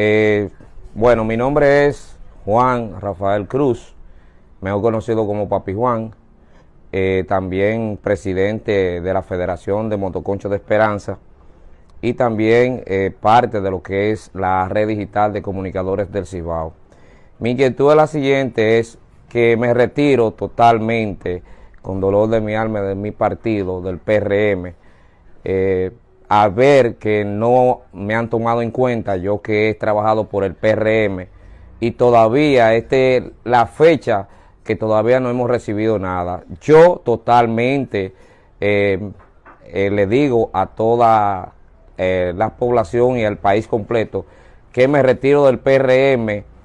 Eh, bueno, mi nombre es Juan Rafael Cruz, mejor conocido como Papi Juan, eh, también presidente de la Federación de Motoconcho de Esperanza y también eh, parte de lo que es la red digital de comunicadores del Cibao. Mi inquietud es la siguiente, es que me retiro totalmente con dolor de mi alma de mi partido, del PRM a ver que no me han tomado en cuenta, yo que he trabajado por el PRM y todavía este la fecha que todavía no hemos recibido nada. Yo totalmente eh, eh, le digo a toda eh, la población y al país completo que me retiro del PRM